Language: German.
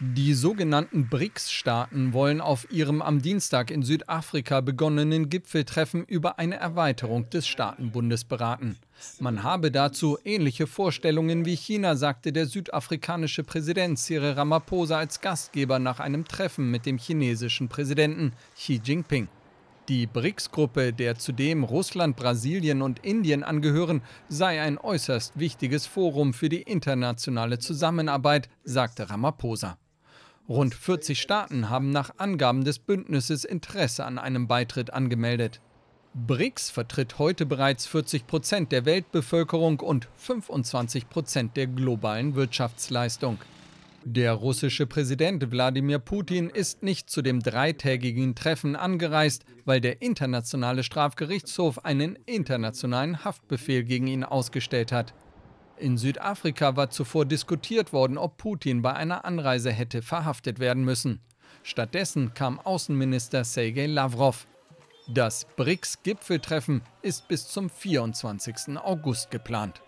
Die sogenannten BRICS-Staaten wollen auf ihrem am Dienstag in Südafrika begonnenen Gipfeltreffen über eine Erweiterung des Staatenbundes beraten. Man habe dazu ähnliche Vorstellungen wie China, sagte der südafrikanische Präsident Cyril Ramaphosa als Gastgeber nach einem Treffen mit dem chinesischen Präsidenten Xi Jinping. Die BRICS-Gruppe, der zudem Russland, Brasilien und Indien angehören, sei ein äußerst wichtiges Forum für die internationale Zusammenarbeit, sagte Ramaphosa. Rund 40 Staaten haben nach Angaben des Bündnisses Interesse an einem Beitritt angemeldet. BRICS vertritt heute bereits 40 Prozent der Weltbevölkerung und 25 Prozent der globalen Wirtschaftsleistung. Der russische Präsident Wladimir Putin ist nicht zu dem dreitägigen Treffen angereist, weil der Internationale Strafgerichtshof einen internationalen Haftbefehl gegen ihn ausgestellt hat. In Südafrika war zuvor diskutiert worden, ob Putin bei einer Anreise hätte verhaftet werden müssen. Stattdessen kam Außenminister Sergei Lavrov. Das BRICS-Gipfeltreffen ist bis zum 24. August geplant.